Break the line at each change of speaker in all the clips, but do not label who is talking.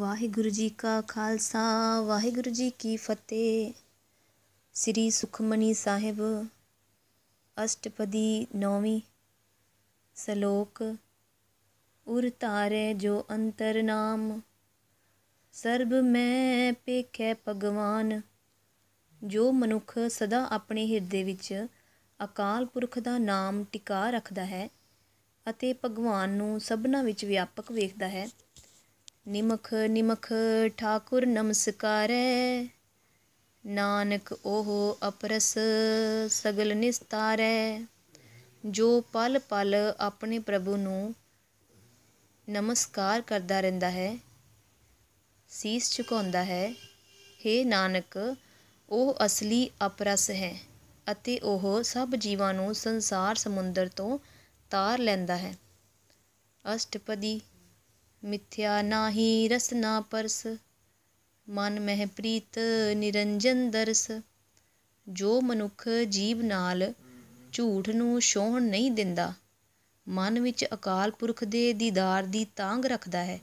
ਵਾਹਿਗੁਰੂ ਜੀ ਕਾ ਖਾਲਸਾ ਵਾਹਿਗੁਰੂ ਜੀ ਕੀ ਫਤਿਹ ਸ੍ਰੀ ਸੁਖਮਨੀ ਸਾਹਿਬ ਅਸ਼ਟਪਦੀ ਨੌਵੀਂ ਸ਼ਲੋਕ ਉਰ ਤਾਰੇ ਜੋ ਅੰਤਰ ਨਾਮ ਸਰਬ ਮੈਂ ਪੇਖੇ ਭਗਵਾਨ ਜੋ ਮਨੁੱਖ ਸਦਾ ਆਪਣੇ ਹਿਰਦੇ ਵਿੱਚ ਅਕਾਲ ਪੁਰਖ ਦਾ ਨਾਮ ਟਿਕਾ ਰੱਖਦਾ ਹੈ ਅਤੇ ਭਗਵਾਨ ਨੂੰ ਸਭਨਾ ਵਿੱਚ ਵਿਆਪਕ ਵੇਖਦਾ ਹੈ ਨਿਮਖ ਨਿਮਖ ਠਾਕੁਰ ਨਮਸਕਾਰੈ ਨਾਨਕ ਉਹ ਅਪਰਸ ਸਗਲ ਨਿਸਤਾਰੈ ਜੋ ਪਲ ਪਲ ਆਪਣੇ ਪ੍ਰਭੂ ਨੂੰ ਨਮਸਕਾਰ ਕਰਦਾ ਰਹਿੰਦਾ ਹੈ ਸੀਸ ਝੁਕਾਉਂਦਾ ਹੈ हे ਨਾਨਕ ਉਹ ਅਸਲੀ ਅਪਰਸ ਹੈ ਅਤੇ ਉਹ ਸਭ ਜੀਵਾਂ ਨੂੰ ਸੰਸਾਰ ਸਮੁੰਦਰ ਤੋਂ ਤਾਰ ਲੈਂਦਾ ਹੈ ਅਸ਼ਟਪਦੀ ਮਿਥਿਆ ਨਾਹੀ ਰਸਨਾ ਪਰਸ ਮਨ ਮਹਿ ਪ੍ਰੀਤ ਨਿਰੰਜਨ ਦਰਸ ਜੋ ਮਨੁੱਖ ਜੀਵ ਨਾਲ ਝੂਠ ਨੂੰ ਛੋਹਣ ਨਹੀਂ ਦਿੰਦਾ ਮਨ ਵਿੱਚ ਅਕਾਲ ਪੁਰਖ ਦੇ ਦੀਦਾਰ ਦੀ ਤਾਂਗ ਰੱਖਦਾ ਹੈ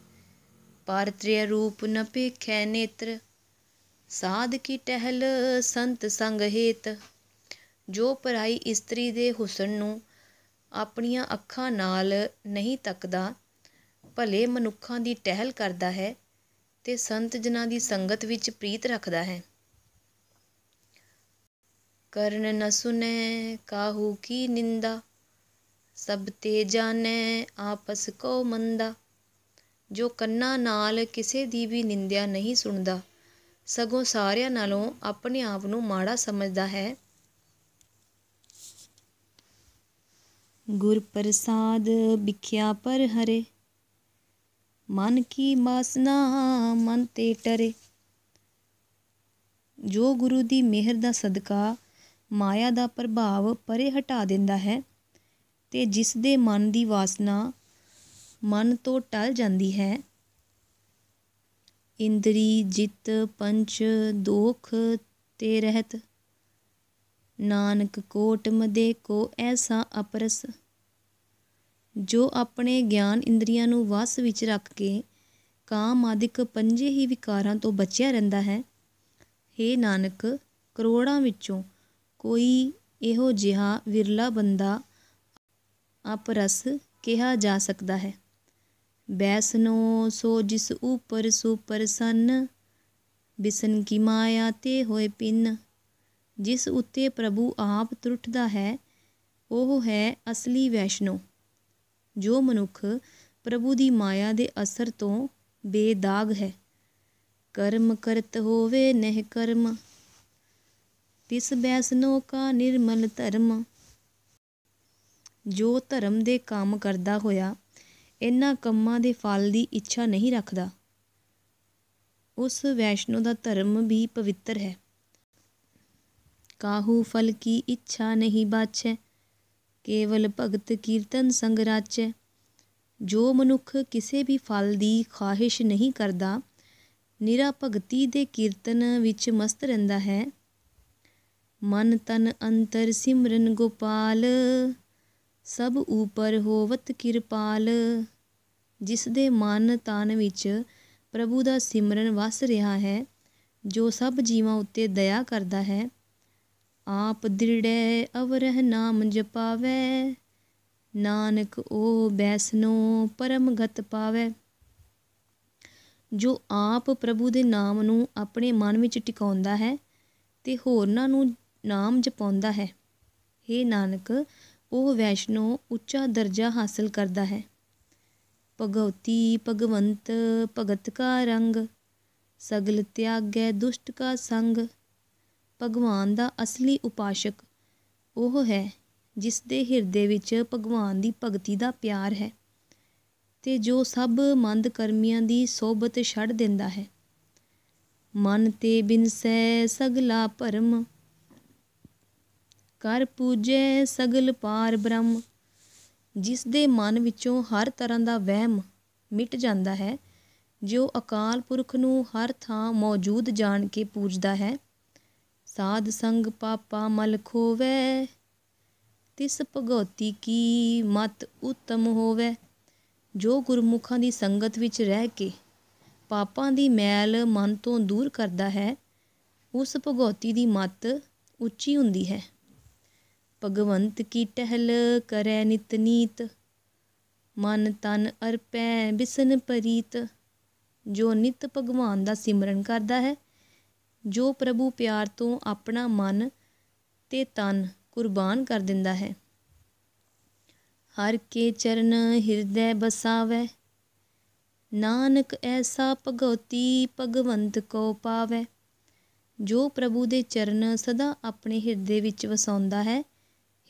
ਪਰ ਤ੍ਰਿਯ ਰੂਪ ਨ ਪੇਖੈ ਨੇਤਰ ਸਾਧ ਕੀ ਟਹਿਲ ਸੰਤ ਸੰਗ ਹੇਤ ਜੋ ਪਰਾਈ ਇਸਤਰੀ ਦੇ ਹੁਸਨ ਨੂੰ ਆਪਣੀਆਂ ਅੱਖਾਂ ਨਾਲ ਨਹੀਂ ਤੱਕਦਾ ਭਲੇ ਮਨੁੱਖਾਂ ਦੀ ਟਹਿਲ ਕਰਦਾ ਹੈ ਤੇ ਸੰਤ ਜਨਾਂ ਦੀ ਸੰਗਤ ਵਿੱਚ ਪ੍ਰੀਤ ਰੱਖਦਾ ਹੈ ਕਰਨ ਨ ਸੁਨੇ ਕਾਹੂ ਕੀ ਨਿੰਦਾ ਸਭ ਤੇ ਜਾਣੈ ਆਪਸ ਕੋ ਮੰਦਾ ਜੋ ਕੰਨਾਂ ਨਾਲ ਕਿਸੇ ਦੀ ਵੀ ਨਿੰਦਿਆ ਨਹੀਂ ਸੁਣਦਾ ਸਗੋਂ ਸਾਰਿਆਂ ਨਾਲੋਂ ਆਪਣੇ ਆਪ ਨੂੰ ਮਾੜਾ ਸਮਝਦਾ ਹੈ ਗੁਰ ਪ੍ਰਸਾਦ ਵਿਖਿਆ ਪਰ ਹਰੇ ਮਨ ਕੀ ਮਾਸਨਾ ਮਨ ਤੇ ਟਰੇ ਜੋ ਗੁਰੂ ਦੀ ਮਿਹਰ ਦਾ ਸਦਕਾ ਮਾਇਆ ਦਾ ਪ੍ਰਭਾਵ ਪਰੇ ਹਟਾ ਦਿੰਦਾ ਹੈ ਤੇ ਜਿਸ ਦੇ ਮਨ ਦੀ ਵਾਸਨਾ ਮਨ ਤੋਂ ਟਲ ਜਾਂਦੀ ਹੈ ਇੰਦਰੀ ਜਿਤ ਪੰਚ ਦੋਖ ਤੇ ਰਹਿਤ ਨਾਨਕ ਕੋਟ ਮਦੇ ਕੋ ਐਸਾ ਅਪਰਸ ਜੋ ਆਪਣੇ ਗਿਆਨ ਇੰਦਰੀਆਂ ਨੂੰ ਵਸ ਵਿੱਚ ਰੱਖ ਕੇ ਕਾਮ ਆਦਿਕ ਪੰਜੇ ਹੀ ਵਿਕਾਰਾਂ ਤੋਂ ਬਚਿਆ ਰਹਿੰਦਾ ਹੈ ਏ ਨਾਨਕ ਕਰੋੜਾਂ ਵਿੱਚੋਂ ਕੋਈ ਇਹੋ ਜਿਹਾ ਵਿਰਲਾ ਬੰਦਾ ਅਪਰਸ ਕਿਹਾ ਜਾ ਸਕਦਾ ਹੈ ਬੈਸਨੋ ਸੋ ਜਿਸ ਉਪਰ ਸੁਪਰਸਨ ਸਨ ਬਿਸਨ ਕੀ ਮਾਇਆ ਤੇ ਹੋਏ ਪਿੰਨ ਜਿਸ ਉੱਤੇ ਪ੍ਰਭੂ ਆਪ ਤਰੁੱਠਦਾ ਹੈ ਉਹ ਹੈ ਅਸਲੀ ਵੈਸ਼ਨੋ ਜੋ ਮਨੁੱਖ ਪ੍ਰਭੂ ਦੀ ਮਾਇਆ ਦੇ ਅਸਰ ਤੋਂ ਬੇਦਾਗ ਹੈ ਕਰਮ ਕਰਤ ਹੋਵੇ ਨਹਿ ਕਰਮ ਤਿਸ ਬੈਸਨੋ ਕਾ ਨਿਰਮਲ ਧਰਮ ਜੋ ਧਰਮ ਦੇ ਕੰਮ ਕਰਦਾ ਹੋਇਆ ਇਹਨਾਂ ਕੰਮਾਂ ਦੇ ਫਲ ਦੀ ਇੱਛਾ ਨਹੀਂ ਰੱਖਦਾ ਉਸ ਵੈਸ਼ਨੋ ਦਾ ਧਰਮ ਵੀ ਪਵਿੱਤਰ ਹੈ ਕਾਹੂ ਫਲ ਕੀ ਇੱਛਾ ਨਹੀਂ ਬਾਛੈ ਕੇਵਲ ਭਗਤ ਕੀਰਤਨ ਸੰਗ ਰਾਚੈ ਜੋ ਮਨੁੱਖ ਕਿਸੇ ਵੀ ਫਲ ਦੀ ਖਾਹਿਸ਼ ਨਹੀਂ ਕਰਦਾ ਨਿਰਾ ਭਗਤੀ ਦੇ ਕੀਰਤਨ ਵਿੱਚ ਮਸਤ ਰਹਿੰਦਾ ਹੈ ਮਨ ਤਨ ਅੰਤਰ ਸਿਮਰਨ ਗੋਪਾਲ ਸਭ ਉਪਰ ਹੋਵਤ ਕਿਰਪਾਲ ਜਿਸ ਦੇ ਮਨ ਤਨ ਵਿੱਚ ਪ੍ਰਭੂ ਦਾ ਸਿਮਰਨ ਵਸ ਰਿਹਾ ਹੈ ਜੋ ਸਭ ਜੀਵਾਂ ਉੱਤੇ ਦਇਆ ਕਰਦਾ ਹੈ ਆਪ ਦ੍ਰਿੜੈ ਅਵਰਹ ਨਾਮ ਜਪਾਵੇ ਨਾਨਕ ਉਹ ਬੈਸਨੋ ਪਰਮ ਗਤ ਪਾਵੇ ਜੋ ਆਪ ਪ੍ਰਭੂ ਦੇ ਨਾਮ ਨੂੰ ਆਪਣੇ ਮਨ ਵਿੱਚ ਟਿਕਾਉਂਦਾ ਹੈ ਤੇ ਹੋਰਨਾਂ ਨੂੰ ਨਾਮ ਜਪਾਉਂਦਾ ਹੈ ਏ ਨਾਨਕ ਉਹ ਵੈਸ਼ਨੋ ਉੱਚਾ ਦਰਜਾ ਹਾਸਲ ਕਰਦਾ ਹੈ ਭਗਵਤੀ ਭਗਵੰਤ ਭਗਤ ਕਾ ਰੰਗ ਸਗਲ ਤਿਆਗੈ ਦੁਸ਼ਟ ਕਾ ਸੰਗ ਭਗਵਾਨ ਦਾ ਅਸਲੀ ਉਪਾਸ਼ਕ ਉਹ ਹੈ ਜਿਸ ਦੇ ਹਿਰਦੇ ਵਿੱਚ ਭਗਵਾਨ ਦੀ ਭਗਤੀ ਦਾ ਪਿਆਰ ਹੈ ਤੇ ਜੋ ਸਭ ਮੰਦ ਕਰਮੀਆਂ ਦੀ ਸੋਬਤ ਛੱਡ ਦਿੰਦਾ ਹੈ ਮਨ ਤੇ ਬਿਨਸੈ ਸਗਲਾ ਪਰਮ ਕਰ ਪੂਜੈ ਸਗਲ ਪਾਰ ਬ੍ਰਹਮ ਜਿਸ ਦੇ ਮਨ ਵਿੱਚੋਂ ਹਰ ਤਰ੍ਹਾਂ ਦਾ ਵਹਿਮ ਮਿਟ ਜਾਂਦਾ ਹੈ ਜੋ ਅਕਾਲ ਪੁਰਖ ਨੂੰ ਹਰ ਥਾਂ ਮੌਜੂਦ ਜਾਣ ਕੇ ਪੂਜਦਾ ਹੈ ਸਾਧ ਸੰਗ ਪਾਪਾ ਮਲ ਖੋਵੇ ਤਿਸ ਭਗਉਤੀ ਕੀ ਮਤ ਉਤਮ ਹੋਵੇ ਜੋ ਗੁਰਮੁਖਾਂ ਦੀ ਸੰਗਤ ਵਿੱਚ ਰਹਿ ਕੇ ਪਾਪਾਂ ਦੀ ਮੈਲ ਮਨ ਤੋਂ ਦੂਰ ਕਰਦਾ ਹੈ ਉਸ ਭਗਉਤੀ ਦੀ ਮਤ ਉੱਚੀ ਹੁੰਦੀ ਹੈ ਭਗਵੰਤ ਕੀ ਟਹਿਲ ਕਰੈ ਨਿਤ ਨੀਤ ਮਨ ਤਨ ਅਰਪੈ ਬਿਸਨ ਪਰੀਤ ਜੋ ਨਿਤ ਭਗਵਾਨ ਦਾ ਸਿਮਰਨ ਕਰਦਾ ਹੈ ਜੋ ਪ੍ਰਭੂ ਪਿਆਰ ਤੋਂ ਆਪਣਾ ਮਨ ਤੇ ਤਨ ਕੁਰਬਾਨ ਕਰ ਦਿੰਦਾ ਹੈ ਹਰ ਕੇ ਚਰਨ ਹਿਰਦੈ ਬਸਾਵੇ ਨਾਨਕ ਐਸਾ ਭਗਉਤੀ ਭਗਵੰਤ ਕੋ ਪਾਵੇ ਜੋ ਪ੍ਰਭੂ ਦੇ ਚਰਨ ਸਦਾ ਆਪਣੇ ਹਿਰਦੇ ਵਿੱਚ ਵਸਾਉਂਦਾ ਹੈ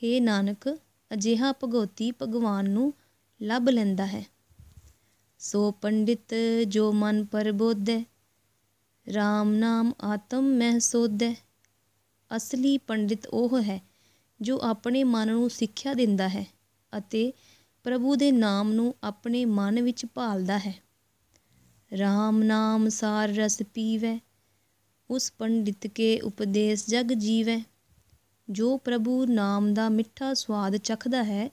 ਏ ਨਾਨਕ ਅਜਿਹਾ ਭਗਉਤੀ ਭਗਵਾਨ ਨੂੰ ਲੱਭ ਲੈਂਦਾ ਹੈ ਸੋ ਪੰਡਿਤ ਜੋ ਮਨ ਪਰਬੋਧੈ ਰਾਮ ਨਾਮ ਆਤਮ ਮਹਿ ਸੋਧੈ ਅਸਲੀ ਪੰਡਿਤ ਉਹ ਹੈ ਜੋ ਆਪਣੇ ਮਨ ਨੂੰ ਸਿੱਖਿਆ ਦਿੰਦਾ ਹੈ ਅਤੇ ਪ੍ਰਭੂ ਦੇ ਨਾਮ ਨੂੰ ਆਪਣੇ ਮਨ ਵਿੱਚ ਭਾਲਦਾ ਹੈ ਰਾਮ ਨਾਮ ਸਾਰ ਰਸ ਪੀਵੇ ਉਸ ਪੰਡਿਤ ਕੇ ਉਪਦੇਸ਼ ਜਗ ਜੀਵੇ ਜੋ ਪ੍ਰਭੂ ਨਾਮ ਦਾ ਮਿੱਠਾ ਸਵਾਦ ਚਖਦਾ ਹੈ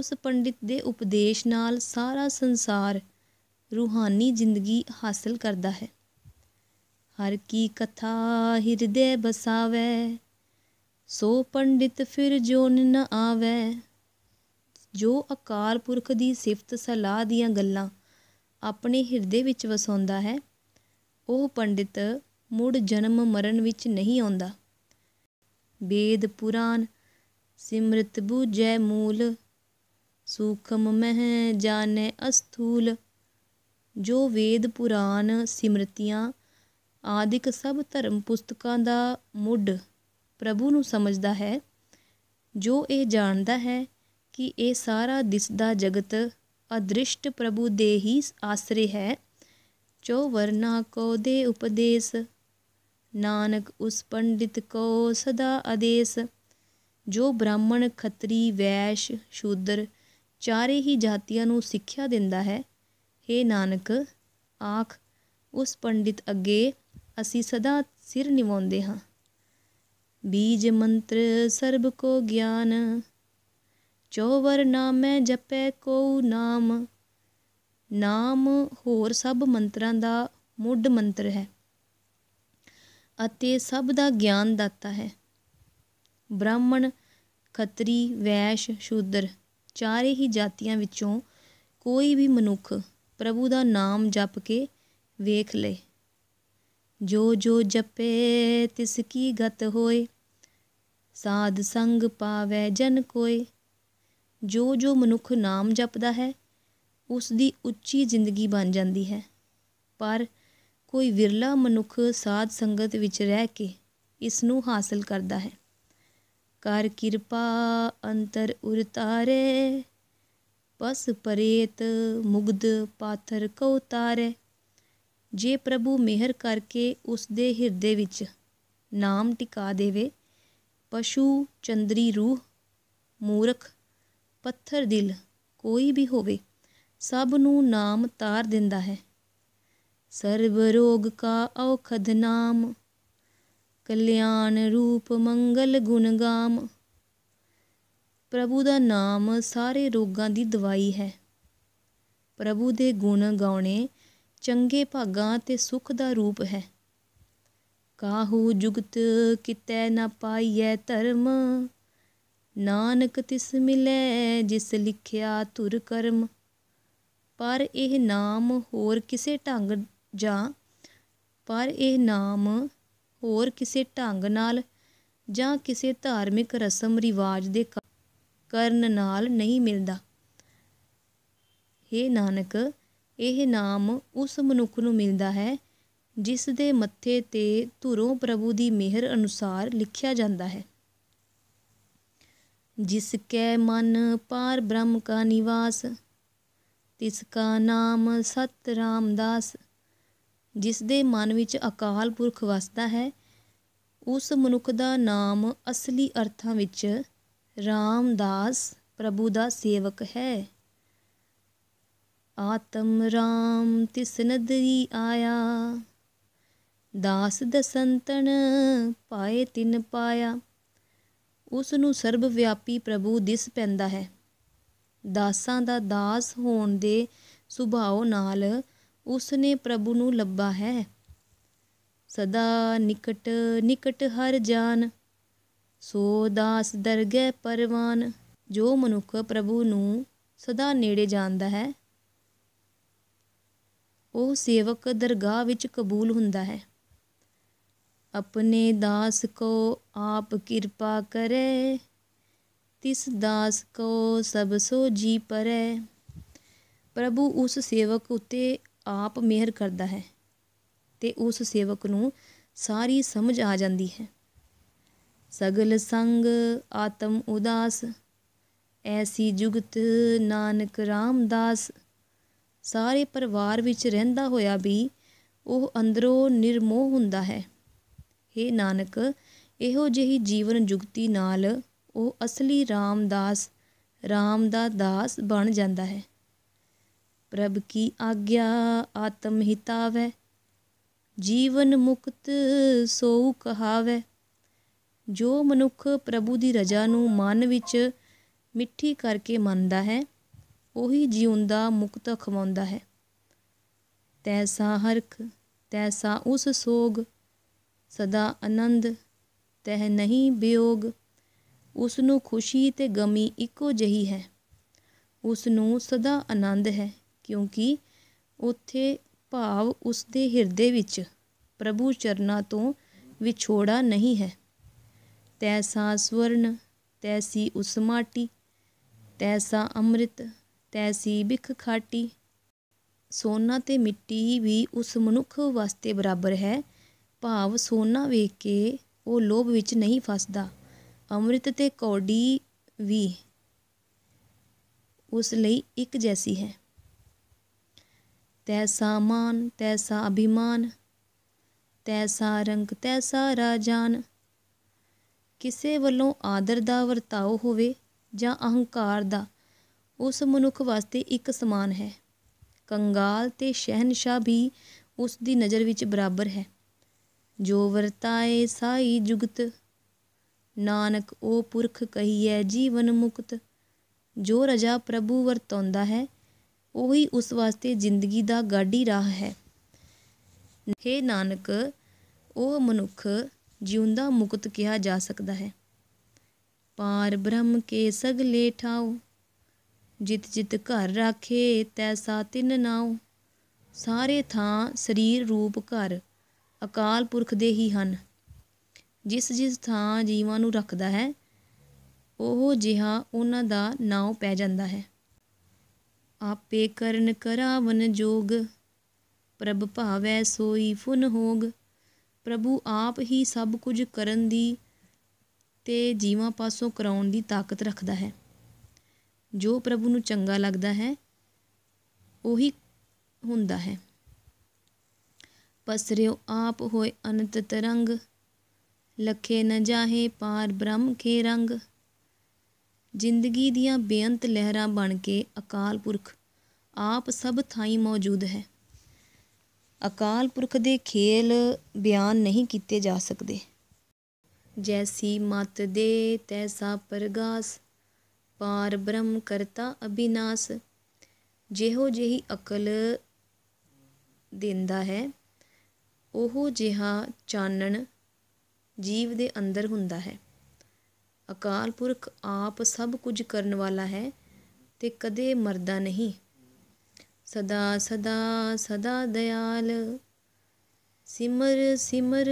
ਉਸ ਪੰਡਿਤ ਦੇ ਉਪਦੇਸ਼ ਨਾਲ ਸਾਰਾ ਸੰਸਾਰ ਰੂਹਾਨੀ ਜ਼ਿੰਦਗੀ ਹਾਸਲ ਕਰਦਾ ਹੈ ਹਰ ਕੀ ਕਥਾ ਹਿਰਦੇ ਬਸਾਵੇ ਸੋ ਪੰਡਿਤ ਫਿਰ ਜੋਨ ਨ ਆਵੇ ਜੋ ਅਕਾਲ ਪੁਰਖ ਦੀ ਸਿਫਤ ਸਲਾਹ ਦੀਆਂ ਗੱਲਾਂ ਆਪਣੇ ਹਿਰਦੇ ਵਿੱਚ ਵਸਾਉਂਦਾ ਹੈ ਉਹ ਪੰਡਿਤ ਮੁੜ ਜਨਮ ਮਰਨ ਵਿੱਚ ਨਹੀਂ ਆਉਂਦਾ ਵੇਦ ਪੁਰਾਨ ਸਿਮਰਤ ਬੂਝੈ ਮੂਲ ਸੂਖਮ ਮਹਿ ਜਾਣੈ ਅਸਥੂਲ ਜੋ ਵੇਦ ਪੁਰਾਨ ਸਿਮਰਤੀਆਂ ਆਦਿਕ ਸਭ ਧਰਮ ਪੁਸਤਕਾਂ ਦਾ ਮੁੱਢ ਪ੍ਰਭੂ ਨੂੰ ਸਮਝਦਾ ਹੈ ਜੋ ਇਹ ਜਾਣਦਾ ਹੈ ਕਿ ਇਹ ਸਾਰਾ ਦਿਸਦਾ ਜਗਤ ਅਦ੍ਰਿਸ਼ਟ ਪ੍ਰਭੂ ਦੇ ਹੀ ਆਸਰੇ ਹੈ ਜੋ ਵਰਨਾ ਕੋ ਦੇ ਉਪਦੇਸ਼ ਨਾਨਕ ਉਸ ਪੰਡਿਤ ਕੋ ਸਦਾ ਆਦੇਸ਼ ਜੋ ਬ੍ਰਾਹਮਣ ਖੱਤਰੀ ਵੈਸ਼ ਸ਼ੂਦਰ ਚਾਰੇ ਹੀ ਜਾਤੀਆਂ ਨੂੰ ਸਿੱਖਿਆ ਦਿੰਦਾ ਹੈ हे ਨਾਨਕ ਆਖ ਉਸ ਪੰਡਿਤ ਅੱਗੇ ਅਸੀਂ ਸਦਾ ਸਿਰ ਨਿਵਾਉਂਦੇ ਹਾਂ ਬੀਜ ਮੰਤਰ ਸਰਬ ਕੋ ਗਿਆਨ ਚੋਵਰ ਨਾਮੈ ਜਪੈ ਕੋ ਨਾਮ ਨਾਮ ਹੋਰ ਸਭ ਮੰਤਰਾਂ ਦਾ ਮੁੱਢ ਮੰਤਰ ਹੈ ਅਤੇ ਸਭ ਦਾ ਗਿਆਨ ਦਾਤਾ ਹੈ ਬ੍ਰਾਹਮਣ ਖੱਤਰੀ ਵੈਸ਼ ਸ਼ੂਦਰ ਚਾਰੇ ਹੀ ਜਾਤੀਆਂ ਵਿੱਚੋਂ ਕੋਈ ਵੀ ਮਨੁੱਖ ਪ੍ਰਭੂ ਦਾ ਨਾਮ ਜਪ ਕੇ ਵੇਖ ਲੇ ਜੋ ਜੋ ਜਪੇ ਤਿਸ ਕੀ ਗਤ ਹੋਏ ਸਾਧ ਸੰਗ ਪਾਵੇ ਜਨ ਕੋਏ ਜੋ ਜੋ ਮਨੁੱਖ ਨਾਮ ਜਪਦਾ ਹੈ ਉਸ ਦੀ ਉੱਚੀ ਜ਼ਿੰਦਗੀ ਬਣ ਜਾਂਦੀ ਹੈ ਪਰ ਕੋਈ ਵਿਰਲਾ ਮਨੁੱਖ ਸਾਧ ਸੰਗਤ ਵਿੱਚ ਰਹਿ ਕੇ ਇਸ ਨੂੰ ਹਾਸਲ ਕਰਦਾ ਹੈ ਕਰ ਕਿਰਪਾ ਅੰਤਰ ਉਰਤਾਰੇ ਬਸ ਪਰੇਤ ਮੁਗਦ ਪਾਥਰ ਕਉ ਤਾਰੇ ਜੇ ਪ੍ਰਭੂ ਮਿਹਰ ਕਰਕੇ ਉਸ ਦੇ ਹਿਰਦੇ ਵਿੱਚ ਨਾਮ ਟਿਕਾ ਦੇਵੇ ਪਸ਼ੂ ਚੰਦਰੀ ਰੂਹ ਮੂਰਖ ਪੱਥਰ ਦਿਲ ਕੋਈ ਵੀ ਹੋਵੇ ਸਭ ਨੂੰ ਨਾਮ ਤਾਰ ਦਿੰਦਾ ਹੈ ਸਰਬ ਰੋਗ ਕਾ ਔਖਦ ਨਾਮ ਕਲਿਆਣ ਰੂਪ ਮੰਗਲ ਗੁਣ ਗਾਮ ਪ੍ਰਭੂ ਦਾ ਨਾਮ ਸਾਰੇ ਰੋਗਾਂ ਦੀ ਦਵਾਈ ਹੈ ਪ੍ਰਭੂ ਦੇ ਗੁਣ ਗਾਉਣੇ ਚੰਗੇ ਭਾਗਾਂ ਤੇ ਸੁਖ ਦਾ ਰੂਪ ਹੈ ਕਾਹੂ ਜੁਗਤ ਕਿਤੇ ਨਾ ਪਾਈਐ ਧਰਮ ਨਾਨਕ ਤਿਸ ਮਿਲੇ ਜਿਸ ਲਿਖਿਆ ਤੁਰ ਕਰਮ ਪਰ ਇਹ ਨਾਮ ਹੋਰ ਕਿਸੇ ਢੰਗ ਜਾਂ ਪਰ ਇਹ ਨਾਮ ਹੋਰ ਕਿਸੇ ਢੰਗ ਨਾਲ ਜਾਂ ਕਿਸੇ ਧਾਰਮਿਕ ਰਸਮ ਰਿਵਾਜ ਦੇ ਕਰਨ ਨਾਲ ਨਹੀਂ ਮਿਲਦਾ हे ਨਾਨਕ ਇਹ ਨਾਮ ਉਸ ਮਨੁੱਖ ਨੂੰ ਮਿਲਦਾ ਹੈ ਜਿਸ ਦੇ ਮੱਥੇ 'ਤੇ ਧੁਰੋਂ ਪ੍ਰਭੂ ਦੀ ਮਿਹਰ ਅਨੁਸਾਰ ਲਿਖਿਆ ਜਾਂਦਾ ਹੈ ਜਿਸ ਕੈ ਮਨ ਪਾਰ ਬ੍ਰਹਮ ਕਾ ਨਿਵਾਸ ਤਿਸ ਕਾ ਨਾਮ ਸਤ ਰਾਮਦਾਸ ਜਿਸ ਦੇ ਮਨ ਵਿੱਚ ਅਕਾਲ ਪੁਰਖ ਵਸਦਾ ਹੈ ਉਸ ਮਨੁੱਖ ਦਾ ਨਾਮ ਅਸਲੀ ਅਰਥਾਂ ਵਿੱਚ ਰਾਮਦਾਸ ਪ੍ਰਭੂ ਦਾ ਸੇਵਕ ਹੈ ਆਤਮ ਰਾਮ ਤਿਸ ਨਦਰੀ ਆਇਆ ਦਾਸ ਦਸੰਤਨ ਪਾਏ ਤਿਨ ਪਾਇਆ ਉਸ ਨੂੰ ਸਰਬ ਵਿਆਪੀ ਪ੍ਰਭੂ ਦਿਸ ਪੈਂਦਾ ਹੈ ਦਾਸਾਂ ਦਾ ਦਾਸ ਹੋਣ ਦੇ ਸੁਭਾਅ ਨਾਲ ਉਸ ਨੇ ਪ੍ਰਭੂ ਨੂੰ ਲੱਭਾ ਹੈ ਸਦਾ ਨਿਕਟ ਨਿਕਟ ਹਰ ਜਾਨ ਸੋ ਦਾਸ ਦਰਗਹਿ ਪਰਵਾਨ ਜੋ ਮਨੁੱਖ ਪ੍ਰਭੂ ਨੂੰ ਸਦਾ ਨੇੜੇ ਜਾਂਦਾ ਹੈ ਉਹ ਸੇਵਕ ਦਰਗਾਹ ਵਿੱਚ ਕਬੂਲ ਹੁੰਦਾ ਹੈ ਆਪਣੇ ਦਾਸ ਕੋ ਆਪ ਕਿਰਪਾ ਕਰੇ ਤਿਸ ਦਾਸ ਕੋ ਸਭ ਸੋ ਜੀ ਪਰੈ ਪ੍ਰਭੂ ਉਸ ਸੇਵਕ ਉਤੇ ਆਪ ਮਿਹਰ ਕਰਦਾ ਹੈ ਤੇ ਉਸ ਸੇਵਕ ਨੂੰ ਸਾਰੀ ਸਮਝ ਆ ਜਾਂਦੀ ਹੈ ਸਗਲ ਸੰਗ ਆਤਮ ਉਦਾਸ ਐਸੀ ਜੁਗਤ ਨਾਨਕ ਰਾਮਦਾਸ ਸਾਰੇ ਪਰਿਵਾਰ ਵਿੱਚ ਰਹਿੰਦਾ ਹੋਇਆ ਵੀ ਉਹ ਅੰਦਰੋਂ ਨਿਰਮੋਹ ਹੁੰਦਾ ਹੈ हे ਨਾਨਕ ਇਹੋ ਜਿਹੀ ਜੀਵਨ ਜੁਗਤੀ ਨਾਲ ਉਹ ਅਸਲੀ ਰਾਮਦਾਸ ਰਾਮ ਦਾ ਦਾਸ ਬਣ ਜਾਂਦਾ ਹੈ ਪ੍ਰਭ ਕੀ ਆਗਿਆ ਆਤਮ ਹਿਤਾਵੈ ਜੀਵਨ ਮੁਕਤ ਸੋਉ ਕਹਾਵੈ ਜੋ ਮਨੁੱਖ ਪ੍ਰਭੂ ਦੀ ਰਜਾ ਨੂੰ ਮਨ ਵਿੱਚ ਮਿੱਠੀ ਕਰਕੇ ਮੰਨਦਾ ਹੈ ਉਹੀ ਜੀਉਂਦਾ ਮੁਕਤ ਖਵਾਉਂਦਾ ਹੈ ਤੈਸਾ ਹਰਖ ਤੈਸਾ ਉਸ ਸੋਗ ਸਦਾ ਆਨੰਦ ਤਹਿ ਨਹੀਂ ਬਿਯੋਗ ਉਸ ਨੂੰ ਖੁਸ਼ੀ ਤੇ ਗਮੀ ਇੱਕੋ ਜਹੀ ਹੈ ਉਸ ਨੂੰ ਸਦਾ ਆਨੰਦ ਹੈ ਕਿਉਂਕਿ ਉਥੇ ਭਾਵ ਉਸ ਦੇ ਹਿਰਦੇ ਵਿੱਚ ਪ੍ਰਭੂ ਚਰਨਾਂ ਤੋਂ ਵਿਛੋੜਾ ਨਹੀਂ ਹੈ ਤੈਸਾ ਸਵਰਨ ਤੈਸੀ ਉਸ ਮਾਟੀ ਤੈਸਾ ਅੰਮ੍ਰਿਤ ਤੈਸੀ ਬਿਖ ਖਾਟੀ ਸੋਨਾ ਤੇ ਮਿੱਟੀ ਵੀ ਉਸ ਮਨੁੱਖ ਵਾਸਤੇ ਬਰਾਬਰ ਹੈ ਭਾਵ ਸੋਨਾ ਵੇਖ ਕੇ ਉਹ ਲੋਭ ਵਿੱਚ ਨਹੀਂ ਫਸਦਾ ਅੰਮ੍ਰਿਤ ਤੇ ਕੌਡੀ ਵੀ ਉਸ ਲਈ ਇੱਕ ਜੈਸੀ ਹੈ ਤੈਸਾ ਮਾਨ ਤੈਸਾ ਅਭਿਮਾਨ ਤੈਸਾ ਰੰਗ ਤੈਸਾ ਰਾਜਾਨ ਕਿਸੇ ਵੱਲੋਂ ਆਦਰ ਦਾ ਵਰਤਾਓ ਹੋਵੇ ਜਾਂ ਅਹੰਕਾਰ ਦਾ ਉਸ ਮਨੁੱਖ ਵਾਸਤੇ ਇੱਕ ਸਮਾਨ ਹੈ ਕੰਗਾਲ ਤੇ ਸ਼ਹਿਨशाह ਵੀ ਉਸ ਦੀ ਨਜ਼ਰ ਵਿੱਚ ਬਰਾਬਰ ਹੈ ਜੋ ਵਰਤਾਏ ਸਾਈ ਜੁਗਤ ਨਾਨਕ ਉਹ ਪੁਰਖ ਕਹੀਐ ਜੀਵਨ ਮੁਕਤ ਜੋ ਰਜਾ ਪ੍ਰਭੂ ਵਰਤੋਂਦਾ ਹੈ ਉਹੀ ਉਸ ਵਾਸਤੇ ਜ਼ਿੰਦਗੀ ਦਾ ਗਾਡੀ ਰਾਹ ਹੈ ਹੇ ਨਾਨਕ ਉਹ ਮਨੁੱਖ ਜਿਉਂਦਾ ਮੁਕਤ ਕਿਹਾ ਜਾ ਸਕਦਾ ਹੈ ਪਾਰ ਬ੍ਰਹਮ ਕੇ ਸਗਲੇ ਠਾਉ ਜਿਤ ਜਿਤ ਘਰ ਰਾਖੇ ਤੈਸਾ ਤਿਨ ਨਾਉ ਸਾਰੇ ਥਾਂ ਸਰੀਰ ਰੂਪ ਘਰ ਅਕਾਲ ਪੁਰਖ ਦੇ ਹੀ ਹਨ ਜਿਸ ਜਿਸ ਥਾਂ ਜੀਵਾਂ ਨੂੰ ਰੱਖਦਾ ਹੈ ਉਹ ਜਿਹਾ ਉਹਨਾਂ ਦਾ ਨਾਉ ਪੈ ਜਾਂਦਾ ਹੈ ਆਪੇ ਕਰਨ ਕਰਾਵਨ ਜੋਗ ਪ੍ਰਭ ਭਾਵੈ ਸੋਈ ਫੁਨ ਹੋਗ ਪ੍ਰਭੂ ਆਪ ਹੀ ਸਭ ਕੁਝ ਕਰਨ ਦੀ ਤੇ ਜੀਵਾਂ ਪਾਸੋਂ ਕਰਾਉਣ ਦੀ ਤਾਕਤ ਰੱਖਦਾ ਹੈ ਜੋ ਪ੍ਰਭੂ ਨੂੰ ਚੰਗਾ ਲੱਗਦਾ ਹੈ ਉਹੀ ਹੁੰਦਾ ਹੈ ਪਸਰਿਓ ਆਪ ਹੋਏ ਅਨੰਤ ਤਰੰਗ ਲਖੇ ਨ ਜਾਹੇ ਪਾਰ ਬ੍ਰਹਮ ਕੇ ਰੰਗ ਜ਼ਿੰਦਗੀ ਦੀਆਂ ਬੇਅੰਤ ਲਹਿਰਾਂ ਬਣ ਕੇ ਅਕਾਲ ਪੁਰਖ ਆਪ ਸਭ ਥਾਈ ਮੌਜੂਦ ਹੈ ਅਕਾਲ ਪੁਰਖ ਦੇ ਖੇਲ ਬਿਆਨ ਨਹੀਂ ਕੀਤੇ ਜਾ ਸਕਦੇ ਜੈਸੀ ਮਤ ਦੇ ਤੈਸਾ ਪਰਗਾਸ ਪਾਰ ਬ੍ਰਹਮ ਕਰਤਾ ਅਬਿਨਾਸ਼ ਜਿਹੋ ਜਿਹੀ ਅਕਲ ਦਿੰਦਾ ਹੈ ਉਹ ਜਿਹਾ ਚਾਨਣ ਜੀਵ ਦੇ ਅੰਦਰ ਹੁੰਦਾ ਹੈ ਅਕਾਲ ਪੁਰਖ ਆਪ ਸਭ ਕੁਝ ਕਰਨ ਵਾਲਾ ਹੈ ਤੇ ਕਦੇ ਮਰਦਾ ਨਹੀਂ ਸਦਾ ਸਦਾ ਸਦਾ ਦਿਆਲ ਸਿਮਰ ਸਿਮਰ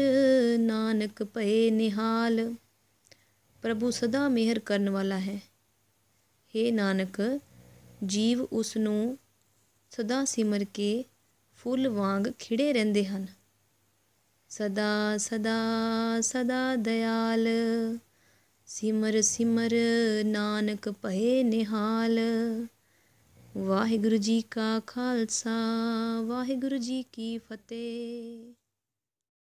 ਨਾਨਕ ਭਏ ਨਿਹਾਲ ਪ੍ਰਭੂ ਸਦਾ ਮਿਹਰ ਕਰਨ ਵਾਲਾ ਹੈ ਹੇ ਨਾਨਕ ਜੀਵ ਉਸ ਨੂੰ ਸਦਾ ਸਿਮਰ ਕੇ ਫੁੱਲ ਵਾਂਗ ਖਿੜੇ ਰਹਿੰਦੇ ਹਨ ਸਦਾ ਸਦਾ ਸਦਾ ਦਇਆਲ ਸਿਮਰ ਸਿਮਰ ਨਾਨਕ ਭਏ ਨਿਹਾਲ ਵਾਹਿਗੁਰੂ ਜੀ ਕਾ ਖਾਲਸਾ ਵਾਹਿਗੁਰੂ ਜੀ ਕੀ ਫਤਿਹ